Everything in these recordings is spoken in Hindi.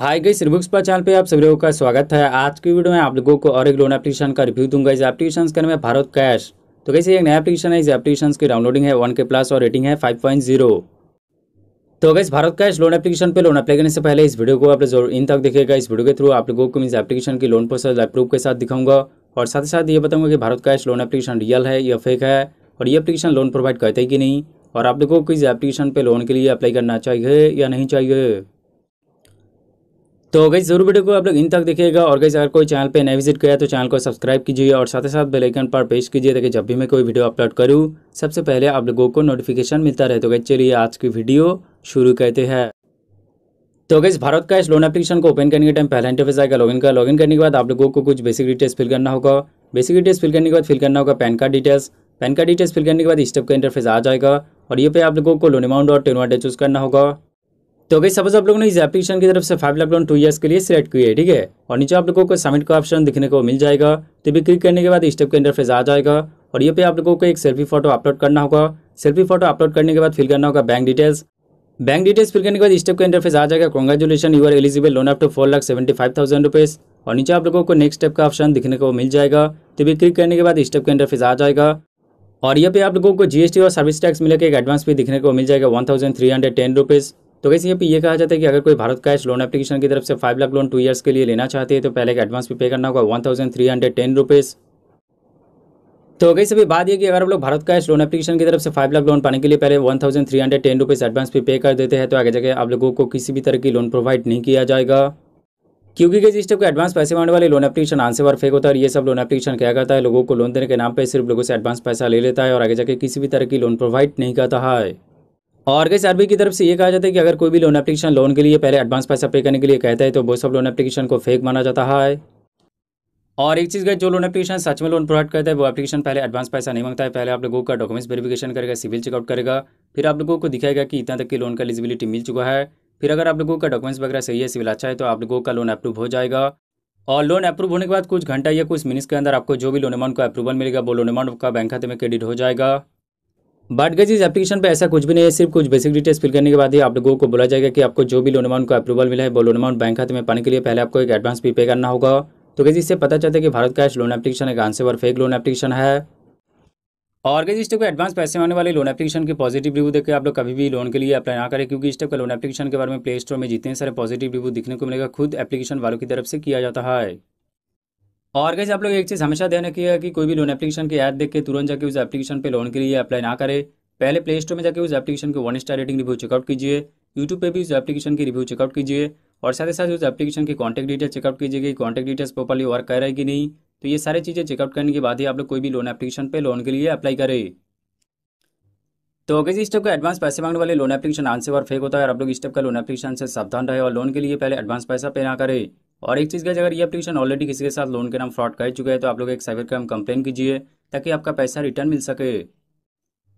हाय गई रिबुक्स पर चैनल पे आप सभी लोगों का स्वागत है आज की वीडियो में आप लोगों को और एक लोन एप्लीकेशन का रिव्यू दूंगा इस एप्लीकेशन का नाम है भारत कैश तो कैसे एक नया एप्लीकेशन है इस एप्लीकेशन की डाउनलोडिंग है वन के प्लस और रेटिंग है फाइव पॉइंट जीरो तो guys Bharat cash loan application पे लोन अप्लाई करने से पहले इस वीडियो को आप जरूर इन तक देखेगा इस वीडियो के थ्रू आप लोगों को इस एप्लीकेशन की लोन प्रोसेस अप्रूव के साथ दिखाऊंगा और साथ ही साथ ये बताऊंगा कि Bharat cash loan application real है या फेक है और ये एप्लीकेशन लोन प्रोवाइड करते कि नहीं और आप लोगों को इस एप्लीकेशन पर लोन के लिए अप्लाई करना चाहिए या नहीं चाहिए तो गई जरूर वीडियो को आप लोग इन तक देखिएगा और गई अगर कोई चैनल पे नया विजिट किया तो चैनल को सब्सक्राइब कीजिए और साथ ही साथ बेल आइकन पर प्रेस कीजिए ताकि जब भी मैं कोई वीडियो अपलोड करूँ सबसे पहले आप लोगों को नोटिफिकेशन मिलता रहे तो गई चलिए आज की वीडियो शुरू करते हैं तो गई भारत का इस लोन एप्लीकेशन को ओपन करने के टाइम पहला इंटरफेस आएगा लॉगिन का लॉगिन करने के बाद आप लोगों को कुछ बेसिक डिटेल्स फिल करना होगा बेसिक डिटेल्स फिल करने के बाद फिल करना होगा PAN card details PAN card details fill करने के बाद स्टेप का इंटरफेस आ जाएगा और ये पे आप लोगों को लोन अमाउंट और टेनवर डे चूज करना होगा तो गई सपोज आप लोगों ने इस एप्लीकेशन की तरफ से five lakh loan two years के लिए सिलेक्ट किया है ठीक है और नीचे आप लोगों को सबमिट का ऑप्शन दिखने को मिल जाएगा तो भी क्लिक करने के बाद स्टेप का इंटरफेस आ जाएगा और ये पे आप लोगों को एक सेल्फी फोटो अपलोड करना होगा सेल्फी फोटो अपलोड करने के बाद फिल करना होगा bank details bank details fill करने के बाद स्टेप का इंटरफेस आ जाएगा congratulation you are eligible loan up to four lakh seventy five thousand rupees और नीचे आप लोगों को नेक्स्ट स्टेप का ऑप्शन दिखने को मिल जाएगा तो भी क्लिक करने के बाद स्टेप का इंटरफेस आ जाएगा और ये पे आप लोगों को जीएसटी और सर्विस टैक्स मिलकर एक एडवांस भी दिखने को मिल जाएगा one thousand three hundred ten rupees तो कैसे यहाँ पे ये कहा जाता है कि अगर कोई भारत कैश लोन एप्लीकेशन की तरफ से five lakh loan two years के लिए लेना चाहते हैं तो पहले का एडवांस भी पे करना होगा one thousand three hundred ten rupees तो गई सभी बात यह कि अगर आप लोग भारत कैश लोन एप्लीकेशन की तरफ से फाइव लाख लोन पाने के लिए पहले one thousand three hundred ten rupees advance भी पे कर देते हैं तो आगे जाके आप लोगों को किसी भी तरह की लोन प्रोवाइड नहीं किया जाएगा क्योंकि किसी टाइप के एडवांस पैसे मांगने वाले लोन एप्लीकेशन आंसर बार फेक होता है और ये सब लोन एप्लीकेशन क्या करता है लोगों को लोन देने के नाम पर सिर्फ लोगों से एडवांस पैसा ले लेता है और आगे जाके किसी भी तरह की लोन प्रोवाइड नहीं करता है और कैसे आरबी की तरफ से ये कहा जाता है कि अगर कोई भी लोन एप्लीकेशन लोन के लिए पहले एडवांस पैसा पे करने के लिए कहता है तो वो सब लोन एप्लीकेशन को फेक माना जाता है और एक चीज़ का जो लोन एप्लीकेशन सच में लोन प्रोवाइड करता है वो एप्लीकेशन पहले एडवांस पैसा नहीं मांगता है पहले आप लोगों का डॉक्यूमेंट्स वेरिफिकेशन करेगा सिविल चेकआउट करेगा फिर आप लोगों को दिखाएगा कि इतना तक की लोन का एलिजिबिलिटी मिल चुका है फिर अगर आप लोगों का डॉक्यूमेंट्स वगैरह सही है सिविल अच्छा है तो आप लोगों का लोन अप्रूव हो जाएगा और लोन अप्रूव होने के बाद कुछ घंटा या कुछ मिनट्स के अंदर आपको जो भी लोन अमाउंट का अप्रूवल मिलेगा वो लोन अमाउंट का बैंक खाते में क्रेडिट हो जाएगा बट गज इस एप्लीकेशन पे ऐसा कुछ भी नहीं है सिर्फ कुछ बेसिक डिटेल्स फिल करने के बाद ही आप लोगों को बोला जाएगा कि आपको जो भी लोन अमाउंट का अप्रूवल मिला है वो लोन अमाउंट बैंक खाते में पाने के लिए पहले आपको एक एडवांस भी पे करना होगा तो गज इससे पता चलता है कि भारत कैश लोन एप्लीकेशन एक आंसर और फेक लोन एप्लीकेशन है और गई स्टेप को एडवांस पैसे आने वाले लोन एप्लीकेशन के पॉजिटिव रिव्यू देखकर आप लोग कभी भी लोन के लिए अप्लाई ना करें क्योंकि स्टेप का लोन एप्लीकेशन के बारे में प्ले स्टोर में जितने सारे पॉजिटिव रिव्यू दिखने को मिलेगा खुद एप्लीकेशन वालों की तरफ से किया जाता है और कैसे आप लोग एक चीज़ हमेशा ध्यान रखिएगा कि कोई भी लोन एप्लीकेशन की ऐड देख के तुरंत जाके उस एप्लीकेशन पे लोन के लिए अप्लाई ना करें पहले प्ले स्टोर में जाके उस एप्लीकेशन के one star rating review check out कीजिए यूट्यूब पे भी उस एप्लीकेशन की रिव्यू चेकआउट कीजिए और साथ ही साथ उस एप्लीकेशन की कॉन्टैक्ट डिटेल्स चेकआउट कीजिए कि कॉन्टैक्ट डिटेल्स प्रॉपरली वर्क कर रहा है कि नहीं तो ये सारी चीज़ें चेकआउट करने के बाद ही आप लोग कोई भी लोन एप्लीकेशन पर लोन के लिए अप्लाई करें तो अगर इस स्टेप का एडवांस पैसे मांगने वाले लोन एप्लीकेशन आंसर और फेक होता है और आप लोग इस स्टेप का लोन एप्लीकेशन से सावधान रहे और लोन के लिए पहले एडवांस पैसा पे ना करें और एक चीज़ का अगर ये एप्लीकेशन ऑलरेडी किसी के साथ लोन के नाम फ्रॉड कर चुका है तो आप लोग एक साइबर क्राइम कंप्लेन कीजिए ताकि आपका पैसा रिटर्न मिल सके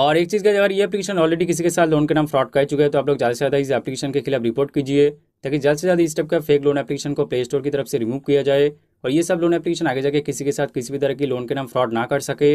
और एक चीज़ का अगर ये एप्लीकेशन ऑलरेडी किसी के साथ लोन के नाम फ्रॉड कर चुका है तो आप लोग ज़्यादा से ज़्यादा इस एप्लीकेशन के खिलाफ रिपोर्ट कीजिए ताकि जल्द से जल्द इस टाइप का फेक लोन एप्लीकेशन को प्ले स्टोर की तरफ से रिमूव किया जाए और ये सब लोन एप्लीकेशन आगे जाके किसी के साथ किसी भी तरह की लोन के नाम फ्रॉड ना कर सके